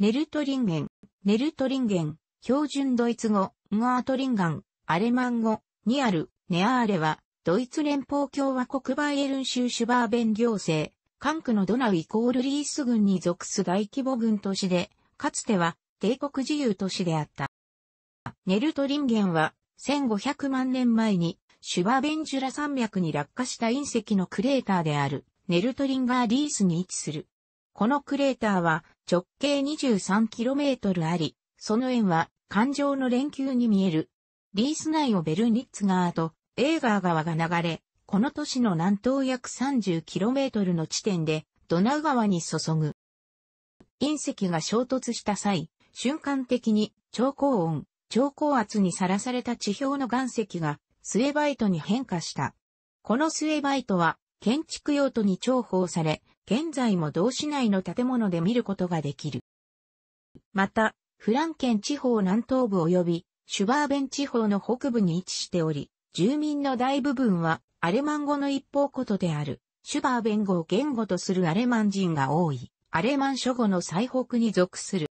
ネルトリンゲン、ネルトリンゲン、標準ドイツ語、ガートリンガン、アレマン語、にある、ネアーレは、ドイツ連邦共和国バイエルン州シュバーベン行政、管区のドナウイコールリース軍に属す大規模軍都市で、かつては、帝国自由都市であった。ネルトリンゲンは、1500万年前に、シュバーベンジュラ山脈に落下した隕石のクレーターである、ネルトリンガーリースに位置する。このクレーターは、直径 23km あり、その円は環状の連休に見える。リース内をベルニッツ川とエーガー川が流れ、この都市の南東約 30km の地点でドナウ川に注ぐ。隕石が衝突した際、瞬間的に超高温、超高圧にさらされた地表の岩石がスバイトに変化した。このスバイトは建築用途に重宝され、現在も同市内の建物で見ることができる。また、フランケン地方南東部及びシュバーベン地方の北部に位置しており、住民の大部分はアレマン語の一方ことである、シュバーベン語を言語とするアレマン人が多い、アレマン諸語の最北に属する。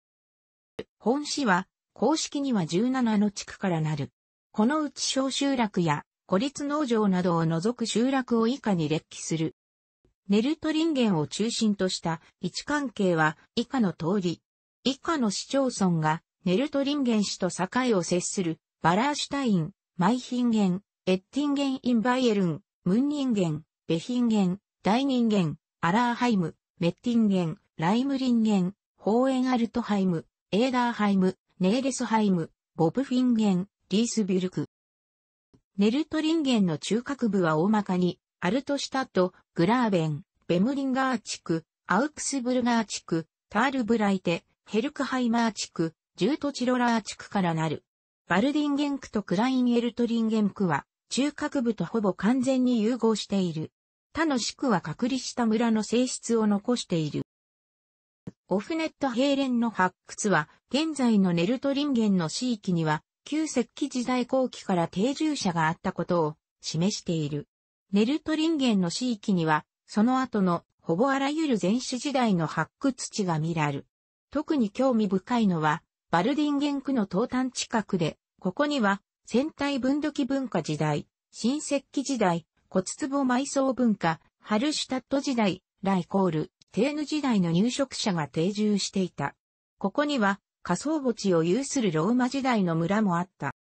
本市は、公式には17の地区からなる。このうち小集落や孤立農場などを除く集落を以下に列記する。ネルトリンゲンを中心とした位置関係は以下の通り。以下の市町村がネルトリンゲン市と境を接するバラーシュタイン、マイヒンゲン、エッティンゲン・イン・バイエルン、ムンニンゲン、ベヒンゲン、ダイニンゲン、アラーハイム、メッティンゲン、ライムリンゲン、ホーエンアルトハイム、エーダーハイム、ネーレスハイム、ボブフィンゲン、リースビュルク。ネルトリンゲンの中核部は大まかにアルトシュタット、グラーベン、ベムリンガー地区、アウクスブルガー地区、タールブライテ、ヘルクハイマー地区、ジュートチロラー地区からなる。バルディンゲン区とクラインエルトリンゲン区は、中核部とほぼ完全に融合している。他の地区は隔離した村の性質を残している。オフネット平連の発掘は、現在のネルトリンゲンの地域には、旧石器時代後期から定住者があったことを示している。ネルトリンゲンの地域には、その後のほぼあらゆる前史時代の発掘地が見られる。特に興味深いのは、バルディンゲン区の東端近くで、ここには、戦隊分土器文化時代、新石器時代、骨壺埋葬文化、ハルシュタット時代、ライコール、テーヌ時代の入植者が定住していた。ここには、仮想墓地を有するローマ時代の村もあった。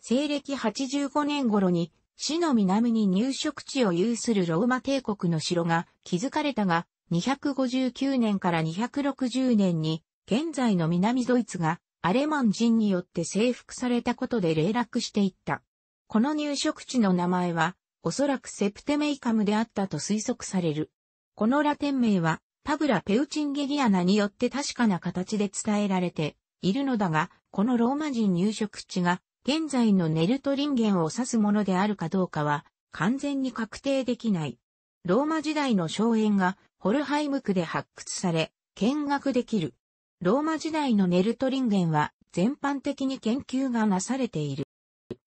西暦85年頃に市の南に入植地を有するローマ帝国の城が築かれたが、259年から260年に、現在の南ドイツがアレマン人によって征服されたことで霊落していった。この入植地の名前は、おそらくセプテメイカムであったと推測される。このラテン名は、パブラ・ペウチンゲリアナによって確かな形で伝えられているのだが、このローマ人入植地が現在のネルトリンゲンを指すものであるかどうかは完全に確定できない。ローマ時代の荘園がホルハイム区で発掘され、見学できる。ローマ時代のネルトリンゲンは全般的に研究がなされている。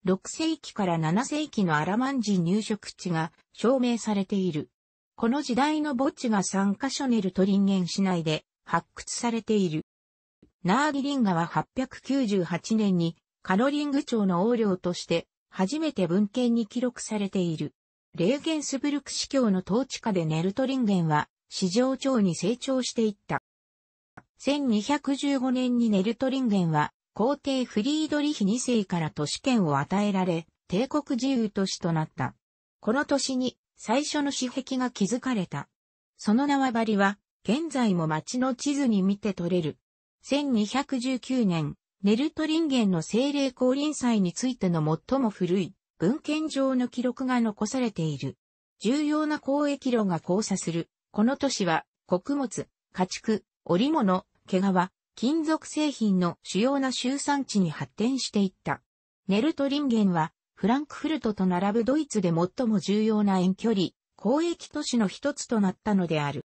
6世紀から7世紀のアラマン人入植地が証明されている。この時代の墓地が3カ所ネルトリンゲン市内で発掘されている。ナーギリンガは898年にカロリング朝の横領として初めて文献に記録されている。レーゲンスブルク司教の統治下でネルトリンゲンは市場長に成長していった。1215年にネルトリンゲンは皇帝フリードリヒ2世から都市権を与えられ、帝国自由都市となった。この年に最初の紙壁が築かれた。その縄張りは現在も町の地図に見て取れる。1219年、ネルトリンゲンの精霊降臨祭についての最も古い文献上の記録が残されている。重要な交易路が交差する。この都市は穀物、家畜、織物、毛皮、金属製品の主要な集産地に発展していった。ネルトリンゲンはフランクフルトと並ぶドイツで最も重要な遠距離、交易都市の一つとなったのである。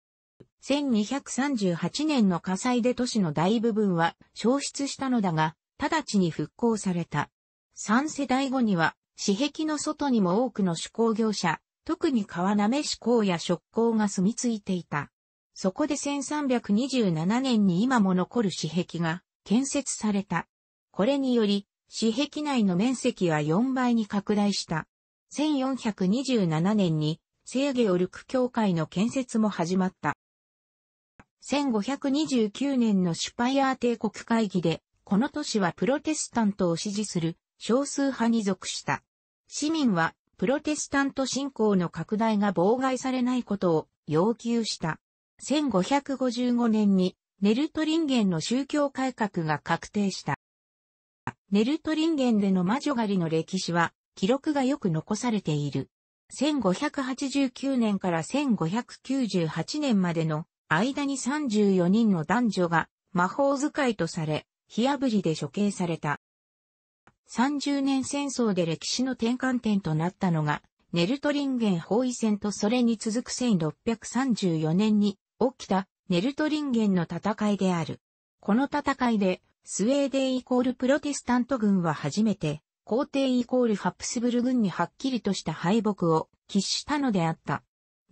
1238年の火災で都市の大部分は消失したのだが、直ちに復興された。三世代後には、市壁の外にも多くの手工業者、特に川なめ手工や食工が住み着いていた。そこで1327年に今も残る市壁が建設された。これにより、市壁内の面積は4倍に拡大した。1427年に、制御ルク教会の建設も始まった。1529年のシュパイアー帝国会議で、この都市はプロテスタントを支持する少数派に属した。市民はプロテスタント信仰の拡大が妨害されないことを要求した。1555年にネルトリンゲンの宗教改革が確定した。ネルトリンゲンでの魔女狩りの歴史は記録がよく残されている。1589年から1598年までの間に34人の男女が魔法使いとされ、火炙りで処刑された。30年戦争で歴史の転換点となったのが、ネルトリンゲン包囲戦とそれに続く1634年に起きたネルトリンゲンの戦いである。この戦いで、スウェーデンイコールプロテスタント軍は初めて、皇帝イコールハプスブル軍にはっきりとした敗北を喫したのであった。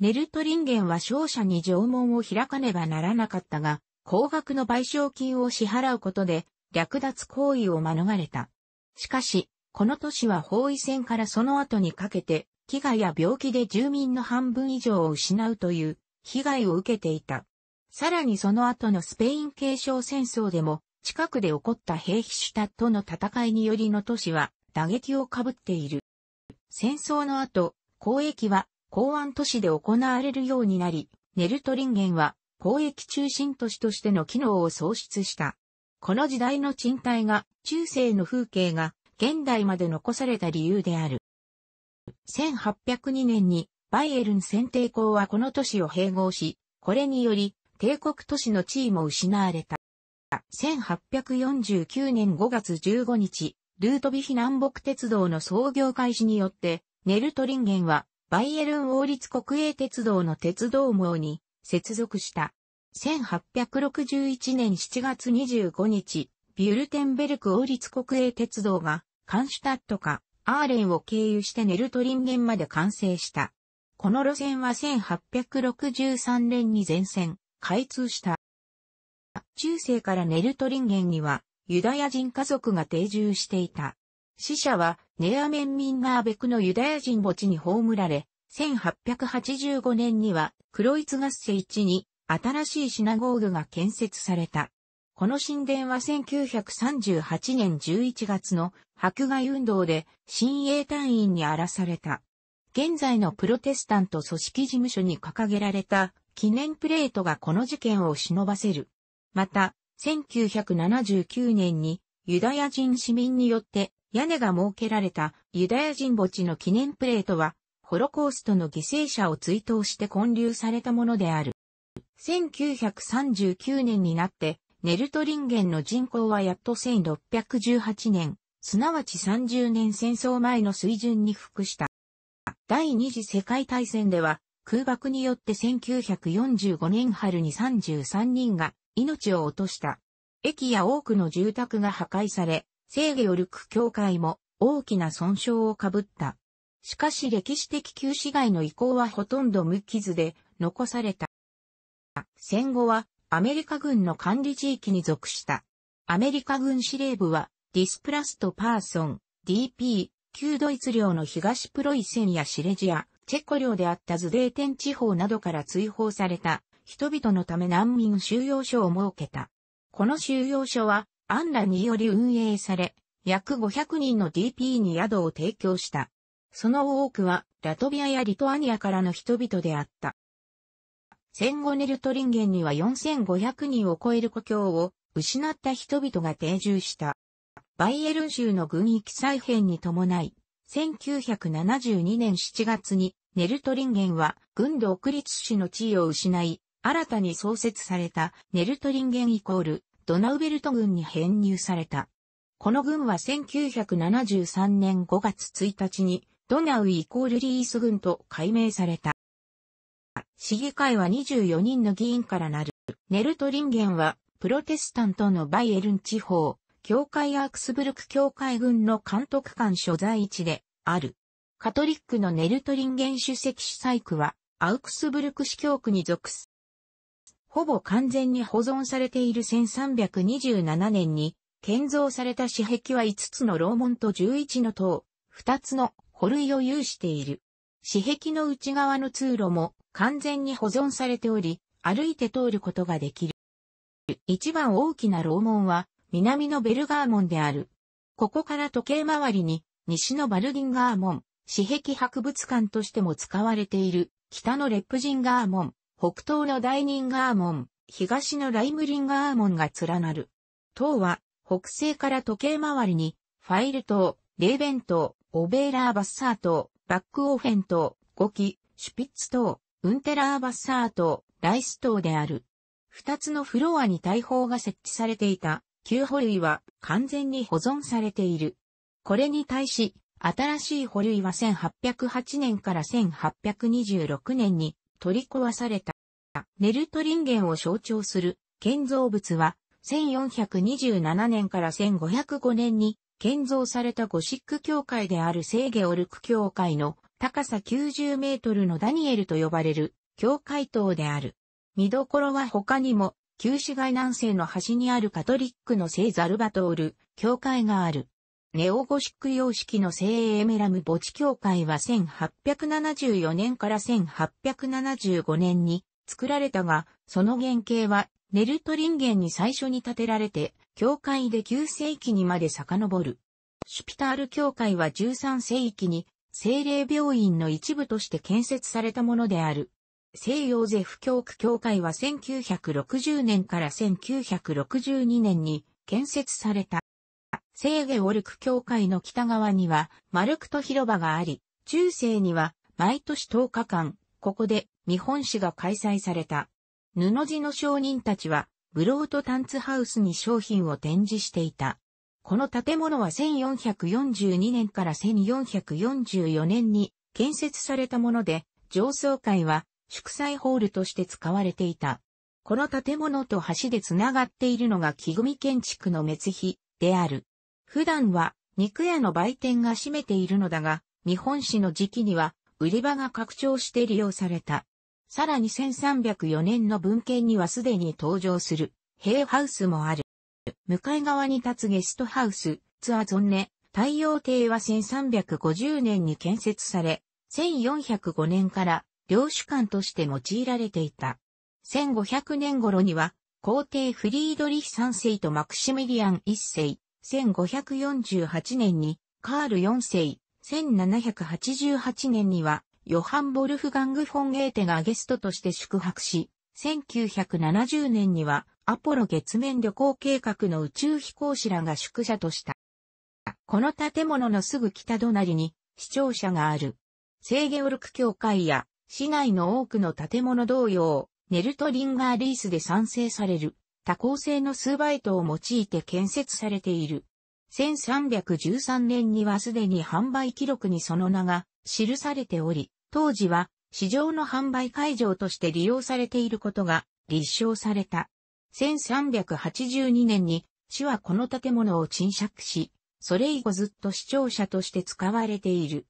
ネルトリンゲンは商社に縄文を開かねばならなかったが、高額の賠償金を支払うことで、略奪行為を免れた。しかし、この都市は包囲戦からその後にかけて、飢餓や病気で住民の半分以上を失うという被害を受けていた。さらにその後のスペイン継承戦争でも、近くで起こった兵士シとの戦いによりの都市は打撃をかぶっている。戦争の後、交易は港湾都市で行われるようになり、ネルトリンゲンは交易中心都市としての機能を創出した。この時代の賃貸が、中世の風景が、現代まで残された理由である。1802年に、バイエルン選定校はこの都市を併合し、これにより、帝国都市の地位も失われた。1849年5月15日、ルートビヒ南北鉄道の創業開始によって、ネルトリンゲンはバイエルン王立国営鉄道の鉄道網に接続した。1861年7月25日、ビュルテンベルク王立国営鉄道がカンシュタットかアーレンを経由してネルトリンゲンまで完成した。この路線は1863年に全線開通した。中世からネルトリンゲンにはユダヤ人家族が定住していた。死者はネアメン・ミンガーベクのユダヤ人墓地に葬られ、1885年にはクロイツ合成地に新しいシナゴーグが建設された。この神殿は1938年11月の迫害運動で新鋭隊員に荒らされた。現在のプロテスタント組織事務所に掲げられた記念プレートがこの事件を忍ばせる。また、1979年にユダヤ人市民によって屋根が設けられたユダヤ人墓地の記念プレートは、ホロコーストの犠牲者を追悼して建立されたものである。1939年になって、ネルトリンゲンの人口はやっと1618年、すなわち30年戦争前の水準に服した。第二次世界大戦では、空爆によって1945年春に33人が命を落とした。駅や多くの住宅が破壊され、制をルク教会も大きな損傷を被った。しかし歴史的旧市街の遺構はほとんど無傷で残された。戦後はアメリカ軍の管理地域に属した。アメリカ軍司令部はディスプラスト・パーソン、DP、旧ドイツ領の東プロイセンやシレジア、チェコ領であったズデーテン地方などから追放された人々のため難民収容所を設けた。この収容所はアンラにより運営され、約500人の DP に宿を提供した。その多くは、ラトビアやリトアニアからの人々であった。戦後ネルトリンゲンには4500人を超える故郷を失った人々が定住した。バイエルン州の軍域再編に伴い、1972年7月にネルトリンゲンは軍独立市の地位を失い、新たに創設されたネルトリンゲンイコールドナウベルト軍に編入された。この軍は1973年5月1日にドナウイコールリース軍と改名された。市議会は24人の議員からなる。ネルトリンゲンはプロテスタントのバイエルン地方、教会アークスブルク教会軍の監督官所在地である。カトリックのネルトリンゲン主席主催区はアウクスブルク市教区に属すほぼ完全に保存されている1327年に、建造された紙壁は5つの楼門と11の塔、2つの保類を有している。紙壁の内側の通路も完全に保存されており、歩いて通ることができる。一番大きな楼門は南のベルガー門である。ここから時計回りに西のバルギンガー門、紙壁博物館としても使われている北のレップジンガー門、北東のダイニングアーモン、東のライムリングアーモンが連なる。塔は、北西から時計回りに、ファイル島、レーベン島、オベーラーバッサー島、バックオフェン島、ゴキ、シュピッツ島、ウンテラーバッサー島、ライス島である。二つのフロアに大砲が設置されていた、旧保類は完全に保存されている。これに対し、新しい保類は1808年から1826年に取り壊された。たネルトリンゲンを象徴する建造物は1427年から1505年に建造されたゴシック教会である聖ゲオルク教会の高さ90メートルのダニエルと呼ばれる教会塔である。見どころは他にも、旧市街南西の端にあるカトリックの聖ザルバトール教会がある。ネオゴシック様式の聖エメラム墓地教会は1874年から1875年に作られたが、その原型はネルトリンゲンに最初に建てられて、教会で9世紀にまで遡る。シュピタール教会は13世紀に精霊病院の一部として建設されたものである。西洋ゼフ教区教会は1960年から1962年に建設された。聖ゲオルク教会の北側にはマルクト広場があり、中世には毎年10日間、ここで日本史が開催された。布地の商人たちは、ブロートタンツハウスに商品を展示していた。この建物は1442年から1444年に建設されたもので、上層階は祝祭ホールとして使われていた。この建物と橋でつながっているのが木組建築の滅碑である。普段は肉屋の売店が占めているのだが、日本史の時期には売り場が拡張して利用された。さらに1304年の文献にはすでに登場する、ヘイハウスもある。向かい側に立つゲストハウス、ツアゾンネ、太陽帝は1350年に建設され、1405年から領主館として用いられていた。1500年頃には、皇帝フリードリヒ3世とマクシミリアン1世、1548年にカール4世、1788年にはヨハン・ボルフガング・フォン・ゲーテがゲストとして宿泊し、1970年にはアポロ月面旅行計画の宇宙飛行士らが宿舎とした。この建物のすぐ北隣に視聴者がある。聖ゲオルク教会や市内の多くの建物同様、ネルトリンガーリースで賛成される多項性の数イトを用いて建設されている。1313年にはすでに販売記録にその名が記されており、当時は市場の販売会場として利用されていることが立証された。1382年に市はこの建物を賃借し、それ以後ずっと市庁舎として使われている。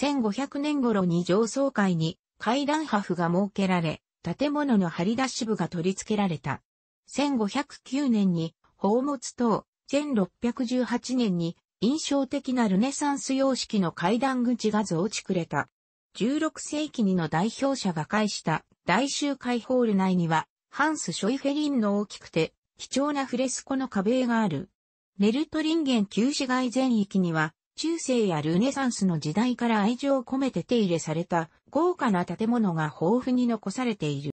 1500年頃に上層階に階段破が設けられ、建物の張り出し部が取り付けられた。1509年に宝物等、1618年に印象的なルネサンス様式の階段口が増築れた。16世紀にの代表者が介した大集会ホール内には、ハンス・ショイフェリンの大きくて貴重なフレスコの壁がある。ネルトリンゲン旧市街全域には、中世やルネサンスの時代から愛情を込めて手入れされた豪華な建物が豊富に残されている。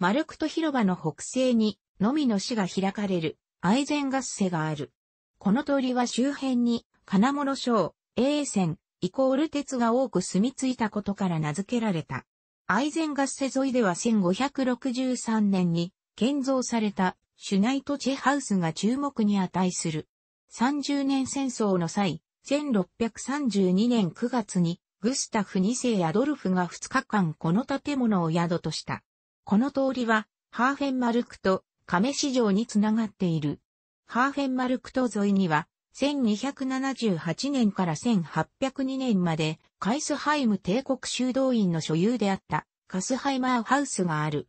マルクト広場の北西に、のみの市が開かれるアイゼン合セがある。この通りは周辺に金物省、永線、イコール鉄が多く住み着いたことから名付けられた。アイゼン合セ沿いでは1563年に建造されたシュナイトチェハウスが注目に値する。30年戦争の際、1632年9月にグスタフ2世アドルフが2日間この建物を宿とした。この通りは、ハーフェンマルクと亀市場につながっている。ハーフェンマルクト沿いには、1278年から1802年まで、カイスハイム帝国修道院の所有であった、カスハイマーハウスがある。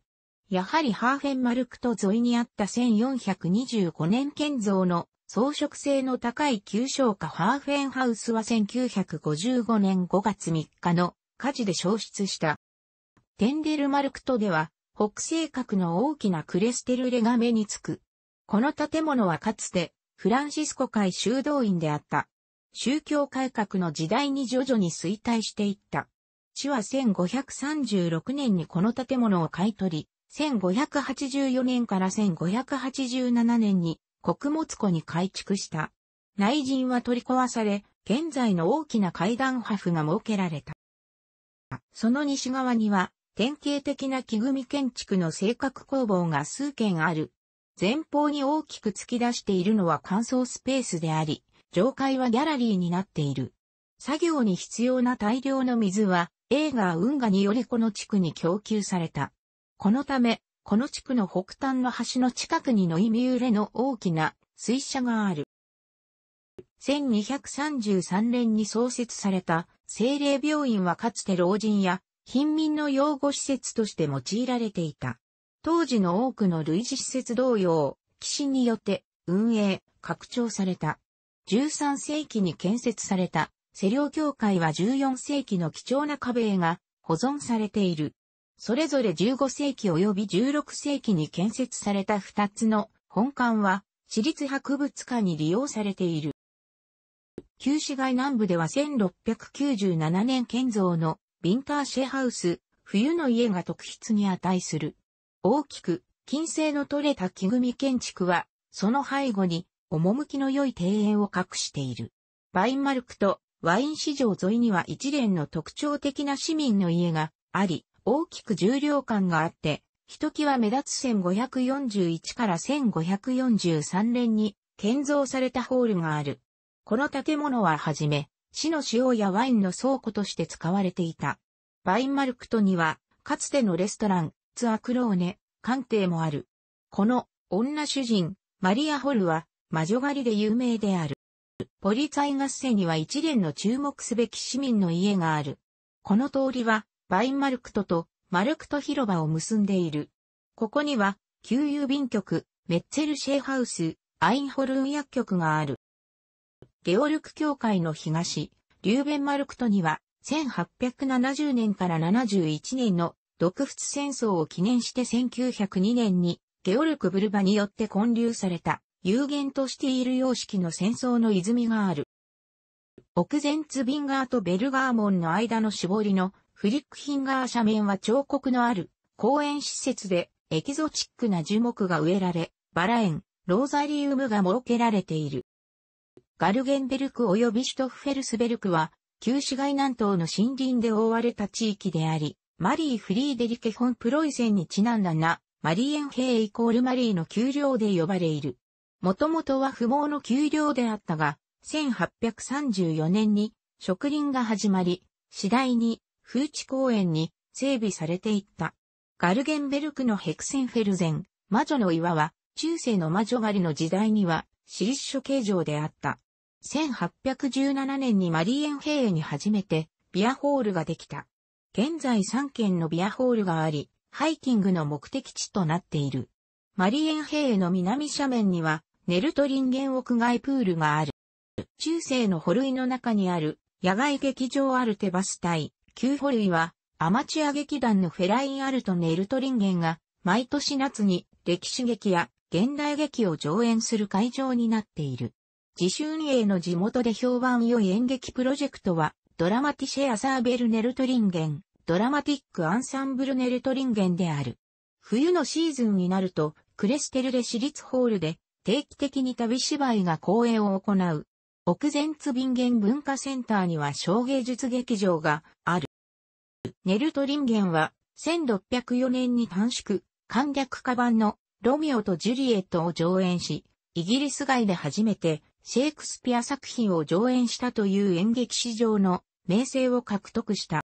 やはりハーフェンマルクト沿いにあった1425年建造の装飾性の高い旧商家ハーフェンハウスは1955年5月3日の火事で消失した。テンデルマルクトでは北西角の大きなクレステルレが目につく。この建物はかつて、フランシスコ会修道院であった。宗教改革の時代に徐々に衰退していった。市は1536年にこの建物を買い取り、1584年から1587年に穀物庫に改築した。内陣は取り壊され、現在の大きな階段破風が設けられた。その西側には典型的な木組建築の性格工房が数軒ある。前方に大きく突き出しているのは乾燥スペースであり、上階はギャラリーになっている。作業に必要な大量の水は映画運河によりこの地区に供給された。このため、この地区の北端の橋の近くにノイミューレの大きな水車がある。1233年に創設された精霊病院はかつて老人や貧民の養護施設として用いられていた。当時の多くの類似施設同様、寄進によって運営、拡張された。13世紀に建設された、リ領協会は14世紀の貴重な壁絵が保存されている。それぞれ15世紀及び16世紀に建設された2つの本館は、私立博物館に利用されている。旧市街南部では1697年建造のビンターシェハウス、冬の家が特筆に値する。大きく、金星の取れた木組建築は、その背後に、趣の良い庭園を隠している。バインマルクとワイン市場沿いには一連の特徴的な市民の家があり、大きく重量感があって、ひときわ目立つ1541から1543年に建造されたホールがある。この建物ははじめ、市の塩やワインの倉庫として使われていた。バインマルクトには、かつてのレストラン、ツアクローネ、官邸もある。この、女主人、マリア・ホルは、魔女狩りで有名である。ポリツァイガッセには一連の注目すべき市民の家がある。この通りは、バインマルクトとマルクト広場を結んでいる。ここには、旧郵便局、メッツェルシェーハウス、アインホルン薬局がある。ゲオルク教会の東、リューベンマルクトには、1870年から71年の独仏戦争を記念して1902年に、ゲオルクブルバによって建立された、有限としている様式の戦争の泉がある。奥前ツビンガーとベルガーモンの間の絞りのフリックヒンガー斜面は彫刻のある公園施設でエキゾチックな樹木が植えられ、バラ園、ローザリウムが設けられている。ガルゲンベルク及びシュトフ・フェルスベルクは、旧市街南東の森林で覆われた地域であり、マリー・フリーデリケ・ホン・プロイセンにちなんだな、マリエンヘイイコールマリーの丘陵で呼ばれいる。もともとは不毛の丘陵であったが、1834年に植林が始まり、次第に風地公園に整備されていった。ガルゲンベルクのヘクセンフェルゼン、魔女の岩は、中世の魔女狩りの時代には、私立処形状であった。1817年にマリエン平野に初めてビアホールができた。現在3軒のビアホールがあり、ハイキングの目的地となっている。マリエン平野の南斜面には、ネルトリンゲン屋外プールがある。中世の保類の中にある野外劇場アルテバス隊、旧保類は、アマチュア劇団のフェライン・アルト・ネルトリンゲンが、毎年夏に歴史劇や現代劇を上演する会場になっている。自主運営の地元で評判良い演劇プロジェクトは、ドラマティシェアサーベルネルトリンゲン、ドラマティックアンサンブルネルトリンゲンである。冬のシーズンになると、クレステルレ市立ホールで、定期的に旅芝居が公演を行う。奥前津ビンゲン文化センターには小芸術劇場がある。ネルトリンゲンは、1604年に短縮、簡略化版のロミオとジュリエットを上演し、イギリス外で初めてシェイクスピア作品を上演したという演劇史上の名声を獲得した。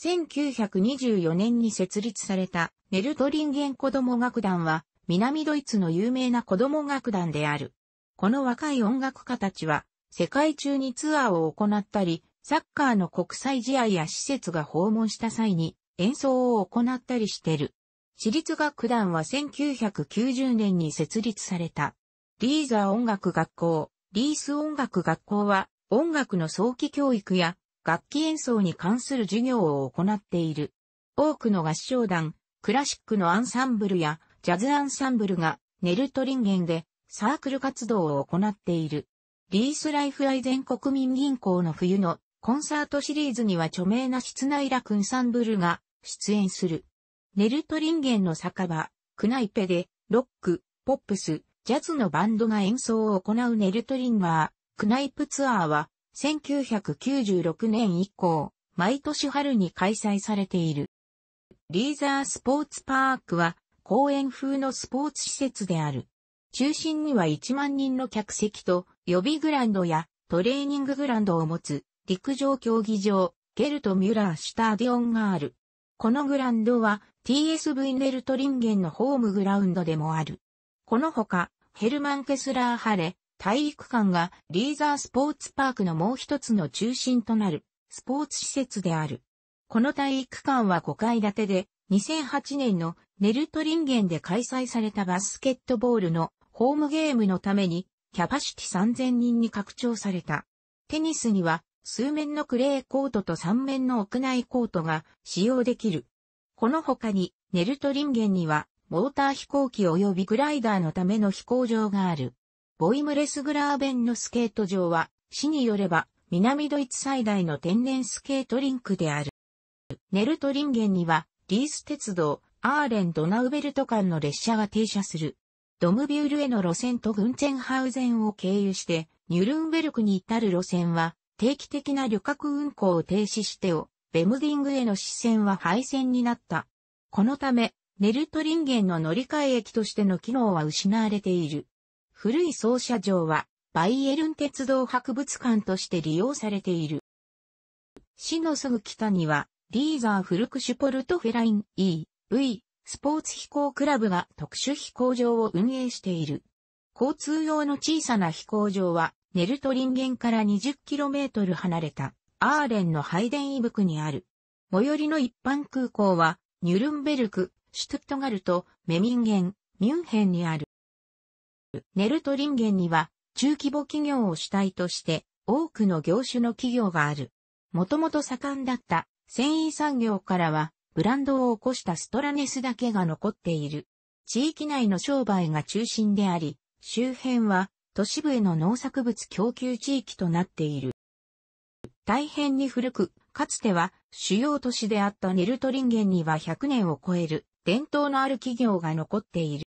1924年に設立されたネルトリンゲン子供楽団は南ドイツの有名な子供楽団である。この若い音楽家たちは世界中にツアーを行ったり、サッカーの国際試合や施設が訪問した際に演奏を行ったりしてる。私立楽団は1990年に設立された。リーザ音楽学校、リース音楽学校は、音楽の早期教育や、楽器演奏に関する授業を行っている。多くの合唱団、クラシックのアンサンブルや、ジャズアンサンブルが、ネルトリンゲンで、サークル活動を行っている。リースライフイ全国民銀行の冬のコンサートシリーズには著名な室内楽ンサンブルが出演する。ネルトリンゲンの酒場、クナイペで、ロック、ポップス、ジャズのバンドが演奏を行うネルトリンガー、クナイプツアーは、1996年以降、毎年春に開催されている。リーザースポーツパークは、公園風のスポーツ施設である。中心には1万人の客席と予備グランドやトレーニンググランドを持つ陸上競技場ゲルト・ミュラー・シュターディオンがある。このグランドは TSV ネルトリンゲンのホームグラウンドでもある。この他、ヘルマン・ケスラー・ハレ、体育館がリーザースポーツパークのもう一つの中心となるスポーツ施設である。この体育館は5階建てで2008年のネルトリンゲンで開催されたバスケットボールのホームゲームのためにキャパシティ3000人に拡張された。テニスには数面のクレーコートと3面の屋内コートが使用できる。この他にネルトリンゲンにはモーター飛行機及びグライダーのための飛行場がある。ボイムレスグラーベンのスケート場は、市によれば、南ドイツ最大の天然スケートリンクである。ネルトリンゲンには、リース鉄道、アーレン・ドナウベルト間の列車が停車する。ドムビュールへの路線とグンツェンハウゼンを経由して、ニュルンベルクに至る路線は、定期的な旅客運行を停止してを、ベムディングへの視線は廃線になった。このため、ネルトリンゲンの乗り換え駅としての機能は失われている。古い操車場は、バイエルン鉄道博物館として利用されている。市のすぐ北には、リーザーフルクシュポルトフェライン E.V. スポーツ飛行クラブが特殊飛行場を運営している。交通用の小さな飛行場は、ネルトリンゲンから 20km 離れた、アーレンのハイデンイブクにある。最寄りの一般空港は、ニュルンベルク、シュトゥットガルト、メミンゲン、ミュンヘンにある。ネルトリンゲンには中規模企業を主体として多くの業種の企業がある。もともと盛んだった繊維産業からはブランドを起こしたストラネスだけが残っている。地域内の商売が中心であり、周辺は都市部への農作物供給地域となっている。大変に古く、かつては主要都市であったネルトリンゲンには100年を超える伝統のある企業が残っている。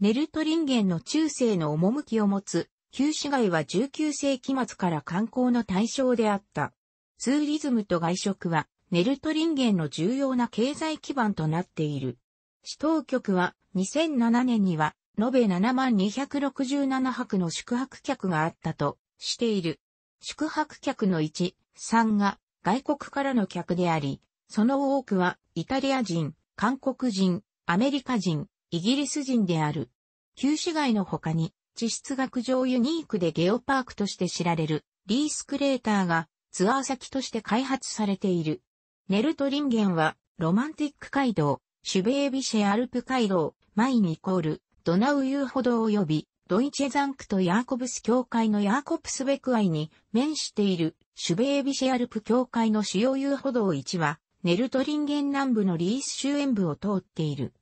ネルトリンゲンの中世の趣を持つ、旧市街は19世紀末から観光の対象であった。ツーリズムと外食は、ネルトリンゲンの重要な経済基盤となっている。市当局は、2007年には、延べ7万267泊の宿泊客があったとしている。宿泊客の1、3が外国からの客であり、その多くはイタリア人、韓国人、アメリカ人、イギリス人である。旧市街の他に、地質学上ユニークでゲオパークとして知られる、リースクレーターがツアー先として開発されている。ネルトリンゲンは、ロマンティック街道、シュベービシェアルプ街道、マインイコール、ドナウ遊歩道及び、ドイチェザンクとヤーコブス教会のヤーコプスベクアイに面しているシュベービシェアルプ教会の主要遊歩道1はネルトリンゲン南部のリース周辺部を通っている。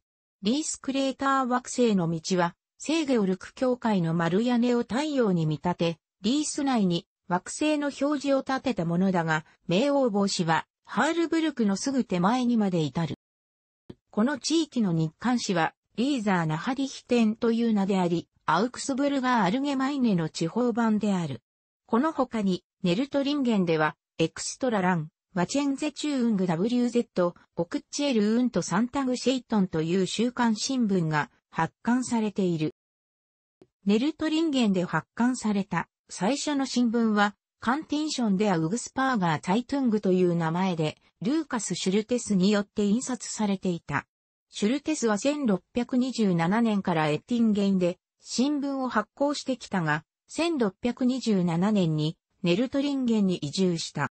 リースクレーター惑星の道は、ーゲオルク教会の丸屋根を太陽に見立て、リース内に惑星の表示を立てたものだが、冥王帽子は、ハールブルクのすぐ手前にまで至る。この地域の日刊誌は、リーザーナハリヒテンという名であり、アウクスブルガー・アルゲマイネの地方版である。この他に、ネルトリンゲンでは、エクストララン、ワチェンゼチューング WZ、オクッチェルウンとサンタグシェイトンという週刊新聞が発刊されている。ネルトリンゲンで発刊された最初の新聞は、カンティンションではウグスパーガー・タイトゥングという名前で、ルーカス・シュルテスによって印刷されていた。シュルテスは1627年からエッティンゲンで新聞を発行してきたが、1627年にネルトリンゲンに移住した。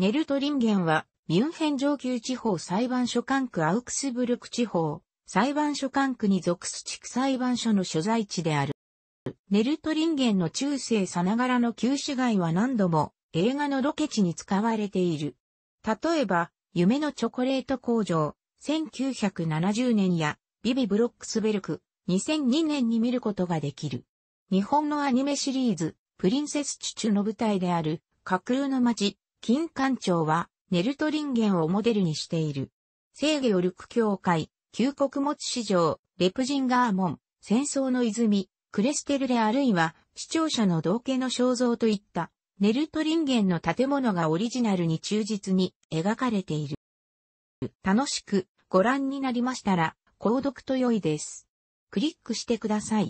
ネルトリンゲンは、ミュンヘン上級地方裁判所管区アウクスブルク地方、裁判所管区に属す地区裁判所の所在地である。ネルトリンゲンの中世さながらの旧市街は何度も映画のロケ地に使われている。例えば、夢のチョコレート工場、1970年や、ビビブロックスベルク、2002年に見ることができる。日本のアニメシリーズ、プリンセスチュチュの舞台である、架空の街、金環長は、ネルトリンゲンをモデルにしている。聖ゲオルク教会、旧穀物市場、レプジンガーモン、戦争の泉、クレステルレあるいは、視聴者の同系の肖像といった、ネルトリンゲンの建物がオリジナルに忠実に描かれている。楽しくご覧になりましたら、購読と良いです。クリックしてください。